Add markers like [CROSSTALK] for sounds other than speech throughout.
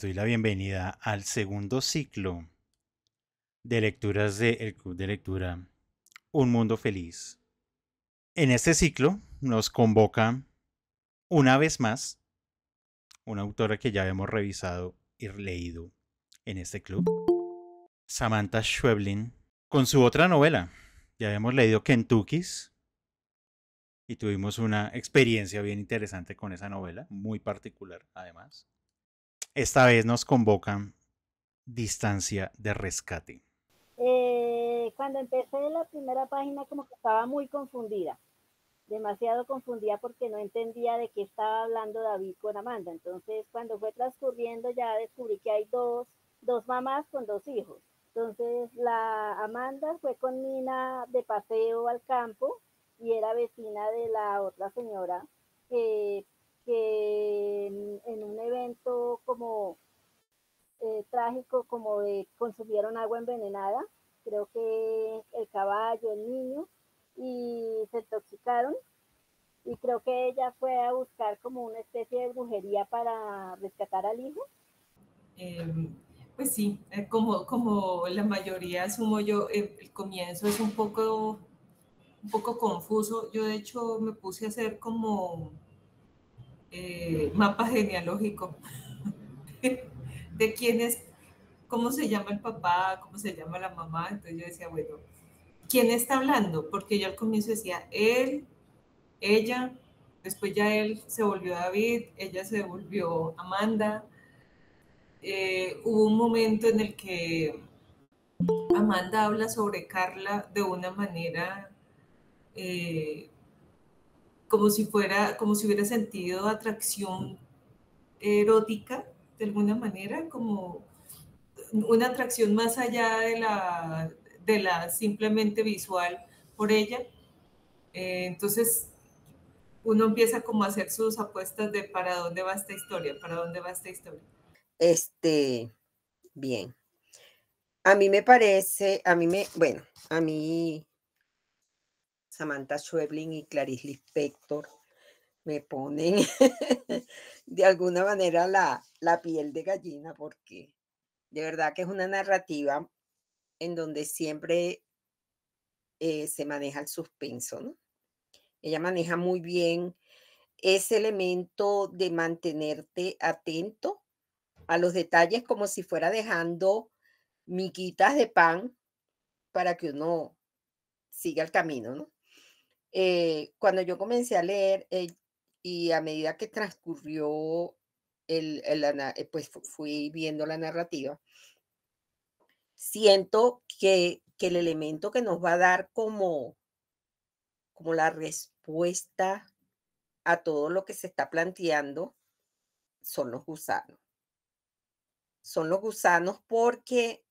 doy la bienvenida al segundo ciclo de lecturas del El Club de Lectura Un Mundo Feliz. En este ciclo nos convoca una vez más una autora que ya habíamos revisado y leído en este club, Samantha Schweblin, con su otra novela. Ya habíamos leído Kentucky's y tuvimos una experiencia bien interesante con esa novela, muy particular además. Esta vez nos convocan distancia de rescate. Eh, cuando empecé la primera página como que estaba muy confundida, demasiado confundida porque no entendía de qué estaba hablando David con Amanda. Entonces cuando fue transcurriendo ya descubrí que hay dos, dos mamás con dos hijos. Entonces la Amanda fue con Nina de paseo al campo y era vecina de la otra señora que eh, que en, un evento como eh, trágico como de consumieron agua envenenada, creo que el caballo, el niño, y se intoxicaron. Y creo que ella fue a buscar como una especie de brujería para rescatar al hijo. Em, pues sí, eh, como, como la mayoría asumo yo, eh, el comienzo es un poco, un poco confuso. Yo de hecho me puse a hacer como eh, mapa genealógico [LAUGHS] de quién es, cómo se llama el papá, cómo se llama la mamá. Entonces yo decía, bueno, ¿quién está hablando? Porque yo al comienzo decía, él, ella, después ya él se volvió David, ella se volvió Amanda. Eh, hubo un momento en el que Amanda habla sobre Carla de una manera eh, como si fuera, como si hubiera sentido atracción erótica, de alguna manera, como una atracción más allá de la, de la simplemente visual por ella. Eh, entonces, uno empieza como a hacer sus apuestas de para dónde va esta historia, para dónde va esta historia. Este, bien. A mí me parece, a mí me, bueno, a mí Samantha Schweblin y Clarice Lispector me ponen [LAUGHS] de alguna manera la, la piel de gallina porque de verdad que es una narrativa en donde siempre eh, se maneja el suspenso, ¿no? Ella maneja muy bien ese elemento de mantenerte atento a los detalles como si fuera dejando miquitas de pan para que uno siga el camino, ¿no? Eh, cuando yo comencé a leer eh, y a medida que transcurrió el, eh, pues fui viendo la narrativa, siento que, el elemento que nos va a dar como, como la respuesta a todo lo que se está planteando son los gusanos. Son los gusanos porque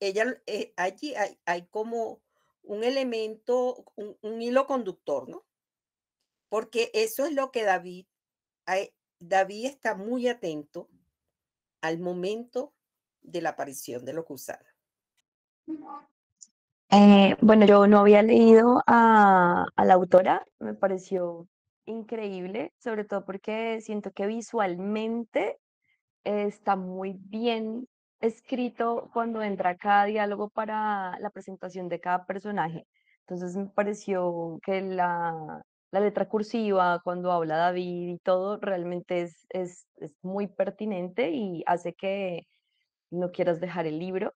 ella, allí hay, como un elemento, un, hilo conductor, ¿no? Porque eso es lo que David, eh, David está muy atento al momento de la aparición de lo gusanos. Eh, bueno, yo no había leído a, la autora, me pareció increíble, sobre todo porque siento que visualmente está muy bien escrito cuando entra cada diálogo para la presentación de cada personaje. Entonces me pareció que la, la letra cursiva, cuando habla David y todo, realmente es, es, es muy pertinente y hace que no quieras dejar el libro.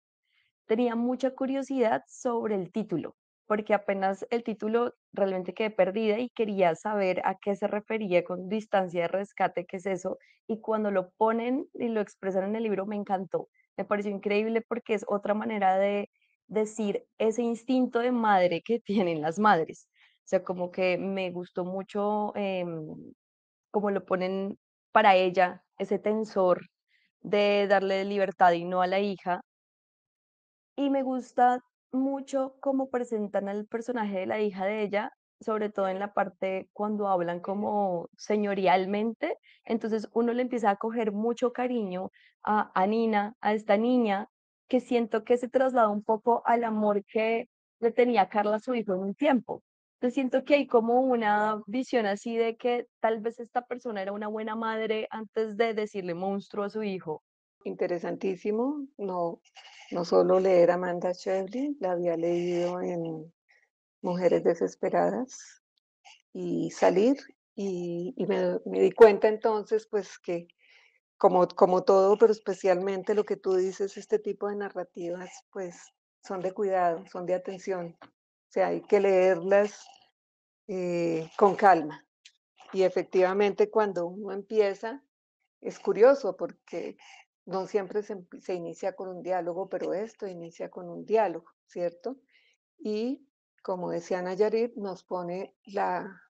Tenía mucha curiosidad sobre el título, porque apenas el título realmente quedé perdida y quería saber a qué se refería con distancia de rescate, qué es eso, y cuando lo ponen y lo expresan en el libro me encantó. Me pareció increíble porque es otra manera de decir ese instinto de madre que [LAUGHS] tienen las madres. O sea, como que me gustó mucho eh, como lo ponen para ella, ese tensor de darle libertad y no a la hija. Y me gusta mucho cómo presentan al personaje de la hija de ella sobre todo en la parte cuando hablan como señorialmente, entonces uno le empieza a coger mucho cariño a, a Nina, a esta niña, que siento que se traslada un poco al amor que le tenía Carla a su hijo en un tiempo. Entonces siento que hay como una visión así de que tal vez esta persona era una buena madre antes de decirle monstruo a su hijo. Interesantísimo, no, no solo leer Amanda Shevlin, la había leído en mujeres desesperadas y salir. Y, me, di cuenta entonces, pues que como, como todo, pero especialmente lo que tú dices, este tipo de narrativas, pues son de cuidado, son de atención. O sea, hay que leerlas eh, con calma. Y efectivamente cuando uno empieza, es curioso porque no siempre se, se, inicia con un diálogo, pero esto inicia con un diálogo, ¿cierto? Y como decía Nayarit, nos pone la,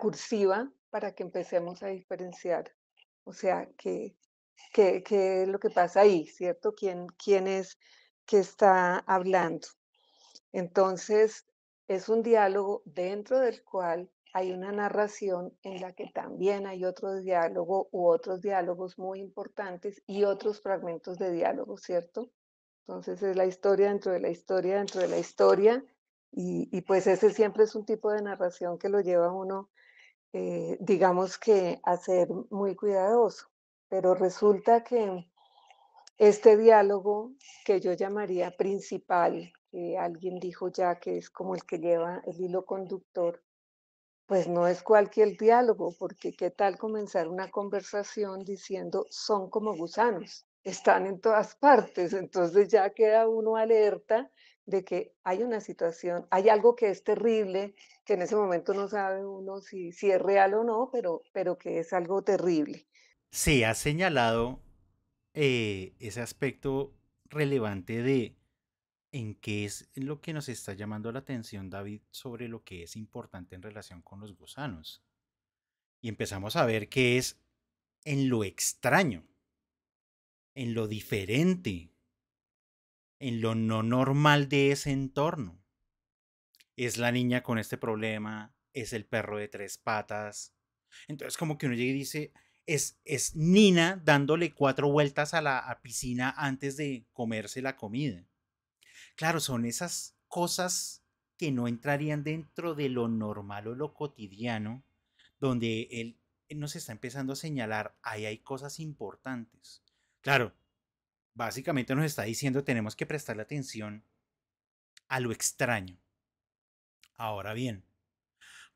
cursiva para que empecemos a diferenciar. O sea, qué, es lo que pasa ahí, ¿cierto? ¿Quién, quién es que está hablando? Entonces, es un diálogo dentro del cual hay una narración en la que también hay otro diálogo u otros diálogos muy importantes y otros fragmentos de diálogo, ¿cierto? Entonces es la historia dentro de la historia dentro de la historia y, pues ese siempre es un tipo de narración que lo lleva a uno, eh, digamos que, a ser muy cuidadoso. Pero resulta que este diálogo que yo llamaría principal, que alguien dijo ya que es como el que lleva el hilo conductor, pues no es cualquier diálogo, porque qué tal comenzar una conversación diciendo son como gusanos, están en todas partes, entonces ya queda uno alerta de que hay una situación, hay algo que es terrible, que en ese momento no sabe uno si, si es real o no, pero, pero que es algo terrible. Se ha señalado eh, ese aspecto relevante de en qué es lo que nos está llamando la atención, David, sobre lo que es importante en relación con los gusanos. Y empezamos a ver que es en lo extraño, en lo diferente, en lo no normal de ese entorno. Es la niña con este problema, es el perro de tres patas. Entonces como que uno llega y dice, es, es Nina dándole cuatro vueltas a la piscina antes de comerse la comida. Claro, son esas cosas que no entrarían dentro de lo normal o lo cotidiano, donde él eh, nos está empezando a señalar, ahí hay cosas importantes. Claro, básicamente nos está diciendo tenemos que prestarle atención a lo extraño. Ahora bien,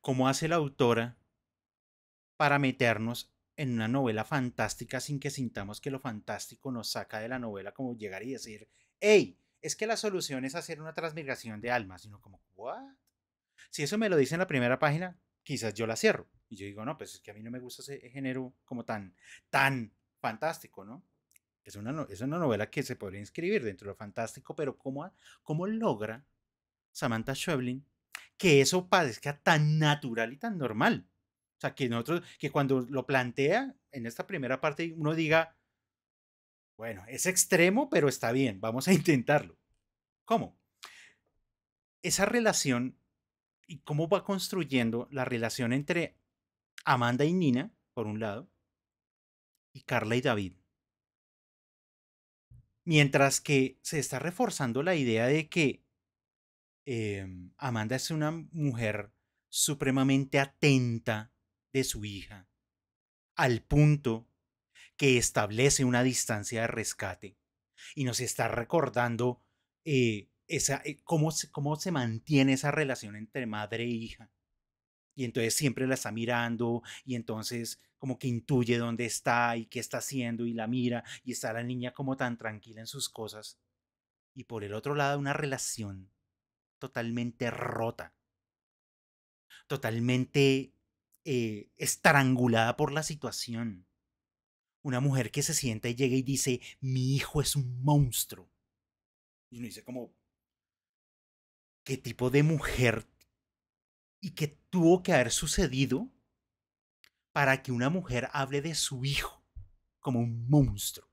¿cómo hace la autora para meternos en una novela fantástica sin que sintamos que lo fantástico nos saca de la novela como llegar y decir, hey, es que la solución es hacer una transmigración de almas, sino como, ¿what? Si eso me lo dice en la primera página, quizás yo la cierro. Y yo digo, no, pues es que a mí no me gusta ese género como tan, tan fantástico, ¿no? Es una, novela que se podría inscribir dentro de lo fantástico, pero ¿cómo, cómo logra Samantha Schweblin que eso parezca tan natural y tan normal? O sea, que, nosotros, que cuando lo plantea en esta primera parte uno diga, bueno, es extremo, pero está bien, vamos a [LAUGHS] intentarlo. ¿Cómo? Esa relación y cómo va construyendo la relación entre Amanda y Nina, por un lado, y Carla y David, Mientras que se está reforzando la idea de que em, Amanda es una mujer supremamente atenta de su hija, al punto que establece una distancia de rescate y nos está recordando eh, esa, eh, cómo, cómo se mantiene esa relación entre madre e hija y entonces siempre la está mirando y entonces como que intuye dónde está y qué está haciendo y la mira y está la niña como tan tranquila en sus cosas. Y por el otro lado una relación totalmente rota, totalmente eh, estrangulada por la situación. Una mujer que se sienta y llega y dice, mi hijo es un monstruo. Y uno dice como, ¿qué tipo de mujer y que tuvo que haber sucedido para que una mujer hable de su hijo como un monstruo.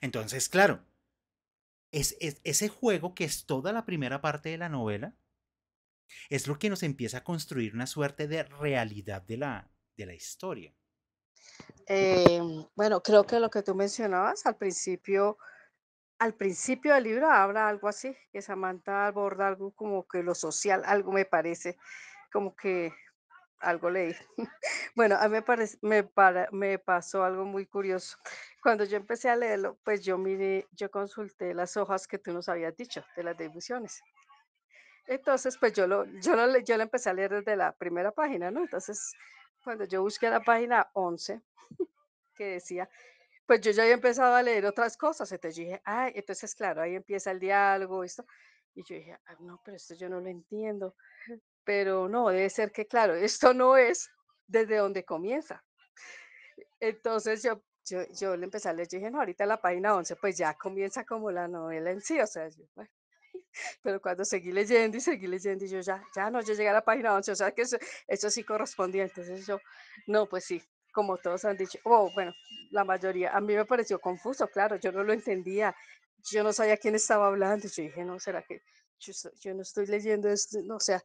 Entonces, claro, es, ese juego que es toda la primera parte de la novela es lo que nos empieza a construir una suerte de realidad de la, de la historia. Em, bueno, creo que lo que tú mencionabas al principio, al principio del libro habla algo así, que Samantha aborda algo como que lo social, algo me parece, como que algo leí. [LAUGHS] Bueno, a mí me, me, para, me pasó algo muy curioso. Cuando yo empecé a leerlo, pues yo miré, yo consulté las hojas que tú nos habías dicho de las divisiones. Entonces, pues yo lo, yo lo, yo lo empecé a leer desde la primera página, ¿no? Entonces, cuando yo busqué la página 11, [LAUGHS] que decía, pues yo ya había empezado a leer otras cosas, entonces te dije, ay, entonces claro, ahí empieza el diálogo, esto. Y yo dije, ah, no, pero esto yo no lo entiendo pero no, debe ser que, claro, esto no es desde donde comienza. Entonces yo, yo, yo le empecé a leer, dije, no, ahorita la página 11, pues ya comienza como la novela en sí, o sea, [LAUGHS] Pero cuando seguí leyendo y seguí leyendo, y yo ya, ya no, yo llegué a la página 11, o sea que eso, sí correspondía. Entonces yo, no, pues sí, como todos han dicho, oh, bueno, la mayoría, a mí me pareció confuso, claro, yo no lo entendía, yo no sabía quién estaba hablando, yo dije, no, será que yo, no estoy leyendo esto, o sea,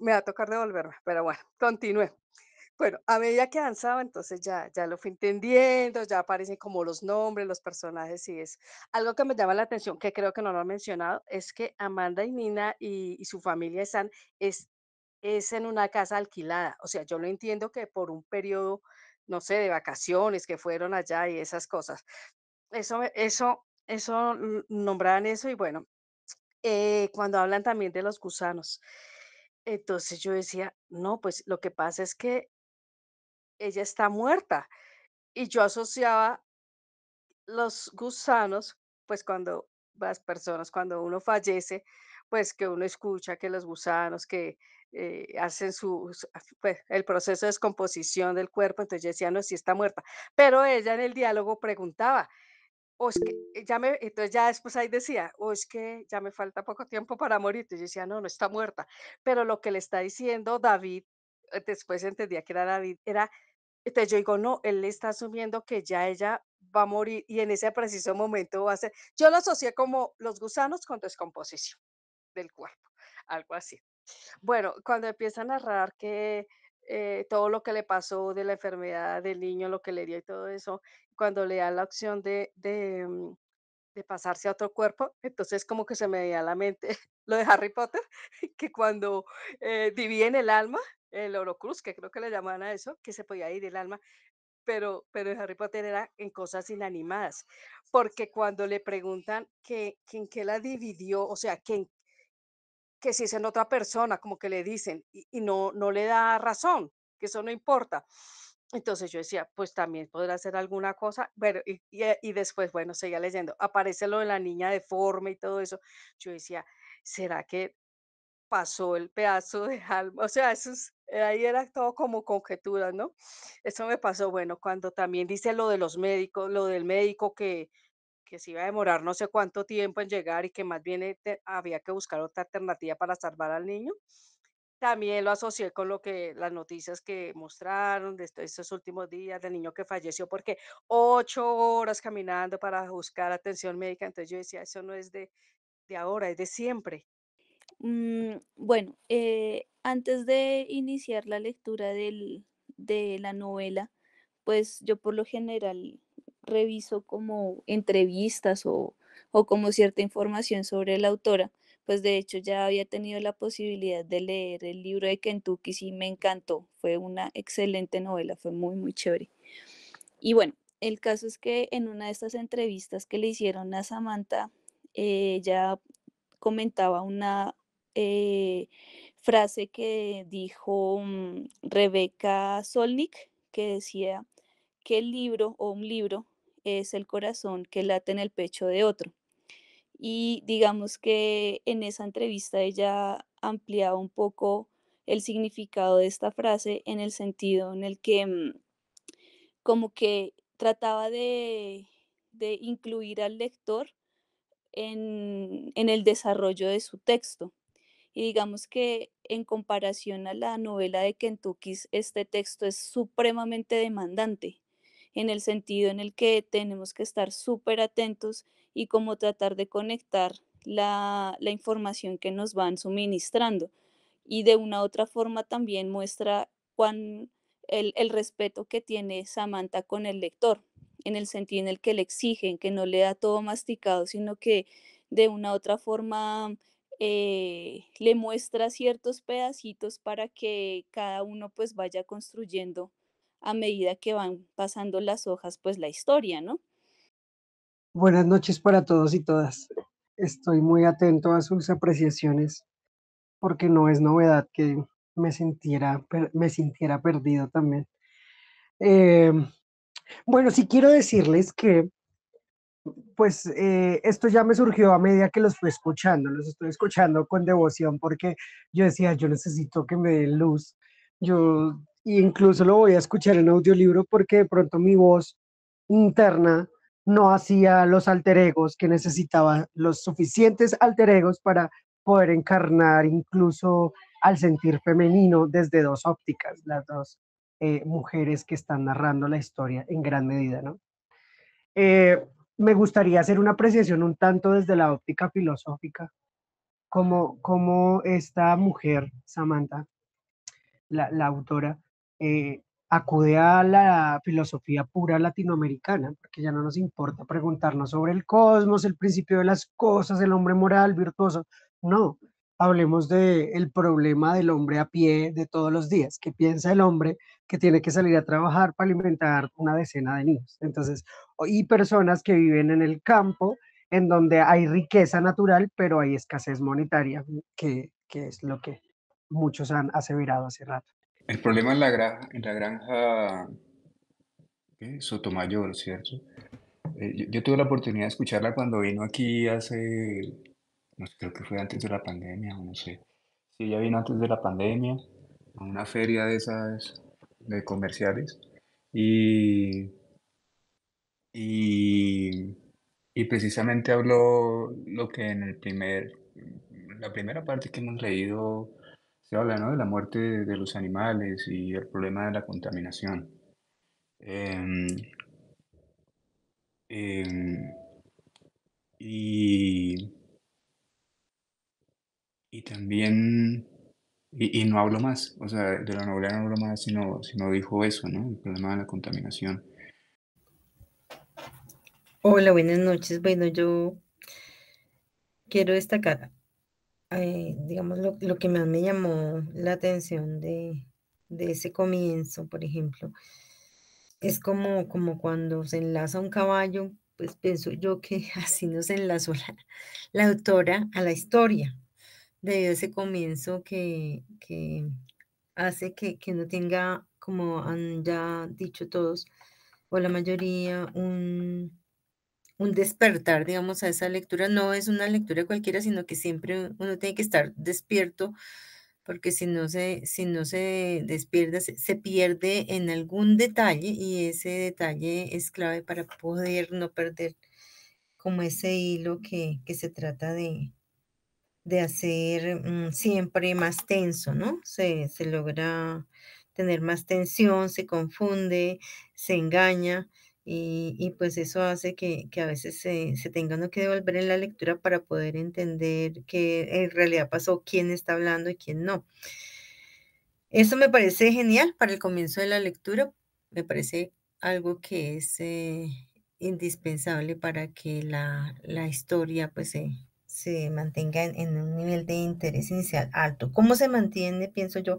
me va a tocar devolverme, pero bueno, continúe. Bueno, a medida que avanzaba, entonces ya, ya lo fui entendiendo, ya aparecen como los nombres, los personajes y es algo que me llama la atención, que creo que no lo han mencionado, es que Amanda y Nina y, su familia están, es, es en una casa alquilada. O sea, yo lo entiendo que por un periodo, no sé, de vacaciones que fueron allá y esas cosas. Eso, eso, eso, mm, nombraban eso y bueno, eh, cuando hablan también de los gusanos. Entonces yo decía, no, pues lo que pasa es que ella está muerta. Y yo asociaba los gusanos, pues cuando las personas, cuando uno fallece, pues que uno escucha que los gusanos que eh, hacen su, ah, pues, el proceso de descomposición del cuerpo, entonces yo decía, no, si sí está muerta. Pero ella en el diálogo preguntaba, o es que eh, ya me, entonces ya después ahí decía, o es que ya me falta poco tiempo para morir. Y yo decía, no, no está muerta. Pero lo que le está diciendo David, eh, después entendía que era David, era, entonces yo digo, no, él le está asumiendo que ya ella va a morir y en ese preciso momento va a ser, yo lo asocié como los gusanos con descomposición del cuerpo, algo así. Bueno, cuando empieza a narrar que eh, todo lo que le pasó de la enfermedad del niño, lo que le dio y todo eso, cuando le da la opción de, de, mm, de pasarse a otro cuerpo, entonces como que se me veía a la mente [LAUGHS] lo de Harry Potter, [LAUGHS] que cuando eh, dividen el alma, el Orocruz, que creo que le llamaban a eso, que se podía ir el alma, pero, pero Harry Potter era en cosas inanimadas, porque cuando le preguntan que, que en qué la dividió, o sea, que, que si es en otra persona, como que le dicen, y, y no, no le da razón, que eso no importa. Entonces yo decía, pues también podrá hacer alguna cosa. Bueno, eh, y, después, bueno, seguía leyendo. Aparece lo de la niña deforme y todo eso. Yo decía, ¿será que pasó el pedazo de alma? O sea, eso eh, ahí era todo como conjeturas, ¿no? Eso me pasó, bueno, cuando también dice lo de los médicos, lo del médico que, que se iba a demorar no sé cuánto tiempo en llegar y que más bien eh, había que buscar otra alternativa para salvar al niño también lo asocié con lo que las noticias que mostraron de estos últimos días del niño que falleció porque ocho horas caminando para buscar atención médica. Entonces yo decía, eso no es de, ahora, es de siempre. Mm, bueno, eh, antes de iniciar la lectura de la novela, pues yo por lo general reviso como entrevistas o como cierta información sobre la autora pues de hecho ya había tenido la posibilidad de leer el libro de Kentucky, y me encantó, fue una excelente novela, fue muy, muy chévere. Y bueno, el caso es que en una de estas entrevistas que le hicieron a Samantha, eh, ella comentaba una eh, frase que dijo mm, Rebeca Solnik, que decía que el libro o un libro es el corazón que late en el pecho de otro y digamos que en esa entrevista ella ampliaba un poco el significado de esta frase en el sentido en el que mm, como que trataba de, de incluir al lector en, en, el desarrollo de su texto. Y digamos que en comparación a la novela de Kentucky, este texto es supremamente demandante, en el sentido en el que tenemos que estar súper atentos y cómo tratar de conectar la, información que nos van suministrando. Y de una otra forma también muestra cuán, el, respeto que tiene Samantha con el lector, en el sentido en el que le exigen, que no le da todo masticado, sino que de una otra forma eh, le muestra ciertos pedacitos para que cada uno pues vaya construyendo a medida que van pasando las hojas pues la historia, ¿no? Buenas noches para todos y todas. Estoy muy atento a sus apreciaciones porque no es novedad que me sintiera, me sintiera perdido también. Eh, bueno, sí quiero decirles que pues eh, esto ya me surgió a medida que los fui escuchando, los estoy escuchando con devoción porque yo decía, yo necesito que me den luz. Yo incluso lo voy a escuchar en audiolibro porque de pronto mi voz interna no hacía los alter egos que necesitaba, los suficientes alter egos para poder encarnar incluso al sentir femenino desde dos ópticas, las dos eh, mujeres que están narrando la historia en gran medida, ¿no? Eh, me gustaría hacer una apreciación un tanto desde la óptica filosófica, como, como esta mujer, Samantha, la, autora, eh, acude a la filosofía pura latinoamericana, porque ya no nos importa preguntarnos sobre el cosmos, el principio de las cosas, el hombre moral, virtuoso. No, hablemos del el problema del hombre a pie de todos los días, que piensa el hombre que tiene que salir a trabajar para alimentar una decena de niños. Entonces, y personas que viven en el campo, en donde hay riqueza natural, pero hay escasez monetaria, que, que es lo que muchos han aseverado hace rato. El problema en la, granja, en la granja Sotomayor, ¿cierto? Eh, yo, tuve la oportunidad de escucharla cuando vino aquí hace, no sé, creo que fue antes de la pandemia, no sé. Sí, ella vino antes de la pandemia a una feria de esas de comerciales y, y, y precisamente habló lo que en el primer, la primera parte que hemos leído se habla, De la muerte de los animales y el problema de la contaminación. Em, em, y, también, y, no hablo más, o sea, de la novela no hablo más, sino, sino dijo eso, ¿no? El problema de la contaminación. Hola, buenas noches. Bueno, yo quiero destacar eh, digamos, lo, que más me llamó la atención de, ese comienzo, por ejemplo, es como, como cuando se enlaza un caballo, pues pienso yo que [LAUGHS] así nos enlazó la, la autora a la historia, de ese comienzo que, hace que, que no tenga, como han ya dicho todos, o la mayoría, un, un despertar, digamos, a esa lectura. No es una lectura cualquiera, sino que siempre uno tiene que estar despierto, porque si no se, si no se despierta, se, pierde en algún detalle y ese detalle es clave para poder no perder como ese hilo que, que se trata de, hacer mm, siempre más tenso, ¿no? Se, se logra tener más tensión, se confunde, se engaña. Y, pues eso hace que, que a veces se, se, tenga uno que devolver en la lectura para poder entender qué en realidad pasó, quién está hablando y quién no. Eso me parece genial para el comienzo de la lectura. Me parece algo que es eh, indispensable para que la, la historia pues se, se mantenga en, un nivel de interés inicial alto. ¿Cómo se mantiene, pienso yo,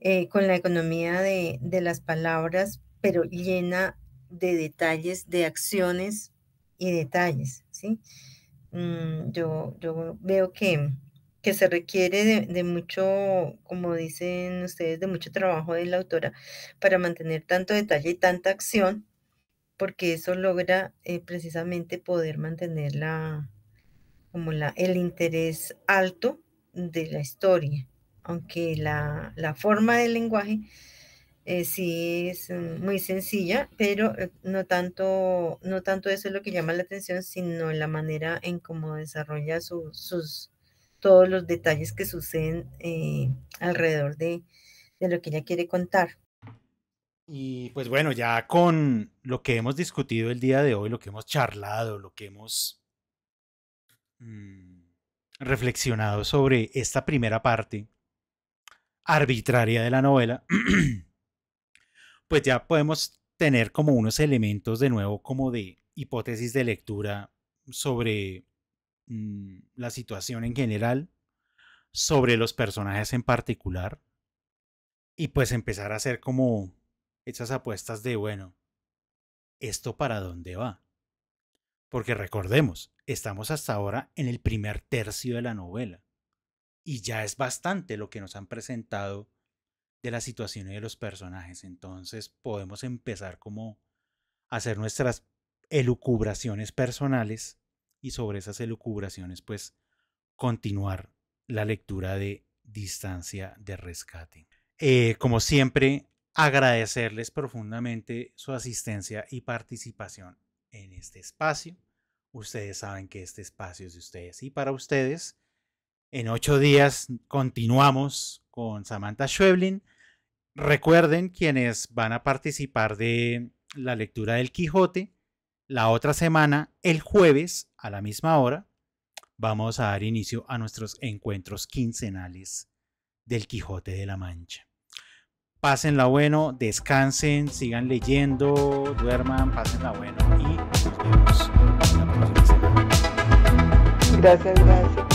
eh, con la economía de, de, las palabras, pero llena de detalles, de acciones y detalles, ¿sí? Mm, yo, yo veo que, que se requiere de, mucho, como dicen ustedes, de mucho trabajo de la autora para mantener tanto detalle y tanta acción, porque eso logra eh, precisamente poder mantener la, como la, el interés alto de la historia, aunque la forma del lenguaje eh, sí es mm, muy sencilla, pero eh, no tanto, no tanto eso es lo que llama la atención, sino la manera en cómo desarrolla sus, todos los detalles que suceden eh, alrededor de, de lo que ella quiere contar. Y pues bueno, ya con lo que hemos discutido el día de hoy, lo que hemos charlado, lo que hemos mm, reflexionado sobre esta primera parte arbitraria de la novela, [CLEARS THROAT] pues ya podemos tener como unos elementos de nuevo como de hipótesis de lectura sobre mm, la situación en general, sobre los personajes en particular, y pues empezar a hacer como esas apuestas de, bueno, ¿esto para dónde va? Porque recordemos, estamos hasta ahora en el primer tercio de la novela, y ya es bastante lo que nos han presentado de las situaciones de los personajes. Entonces podemos empezar como a hacer nuestras elucubraciones personales y sobre esas elucubraciones pues continuar la lectura de Distancia de Rescate. Eh, como siempre, agradecerles profundamente su asistencia y participación en este espacio. Ustedes saben que este espacio es de ustedes y para ustedes. En ocho días continuamos con Samantha Schweblin. Recuerden quienes van a participar de la lectura del Quijote. La otra semana, el jueves, a la misma hora, vamos a dar inicio a nuestros encuentros quincenales del Quijote de la Mancha. Pásenla bueno, descansen, sigan leyendo, duerman, pásenla bueno y nos vemos Gracias, gracias.